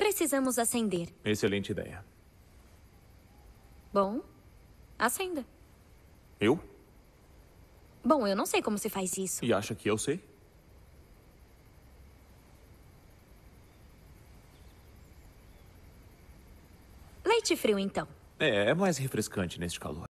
Precisamos acender. Excelente ideia. Bom, acenda. Eu? Bom, eu não sei como se faz isso. E acha que eu sei? Leite frio, então. É, é mais refrescante neste calor.